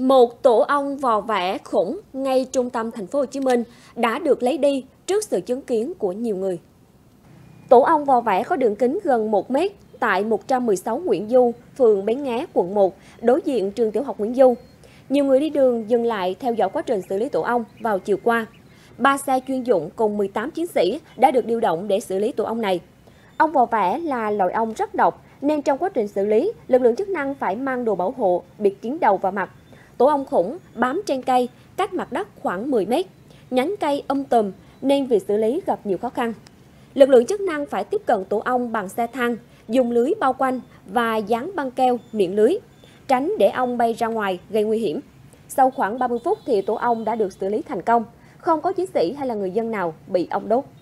Một tổ ong vò vẽ khủng ngay trung tâm thành phố Hồ Chí Minh đã được lấy đi trước sự chứng kiến của nhiều người. Tổ ong vò vẽ có đường kính gần 1 mét tại 116 Nguyễn Du, phường Bến Nghé, quận 1, đối diện trường tiểu học Nguyễn Du. Nhiều người đi đường dừng lại theo dõi quá trình xử lý tổ ong vào chiều qua. Ba xe chuyên dụng cùng 18 chiến sĩ đã được điều động để xử lý tổ ong này. Ong vò vẽ là loại ong rất độc nên trong quá trình xử lý, lực lượng chức năng phải mang đồ bảo hộ, bịt kín đầu và mặt tổ ong khủng bám trên cây, cách mặt đất khoảng 10 mét, nhánh cây âm tùm nên việc xử lý gặp nhiều khó khăn. Lực lượng chức năng phải tiếp cận tổ ong bằng xe thang, dùng lưới bao quanh và dán băng keo miệng lưới, tránh để ong bay ra ngoài gây nguy hiểm. Sau khoảng 30 phút thì tổ ong đã được xử lý thành công, không có chiến sĩ hay là người dân nào bị ong đốt.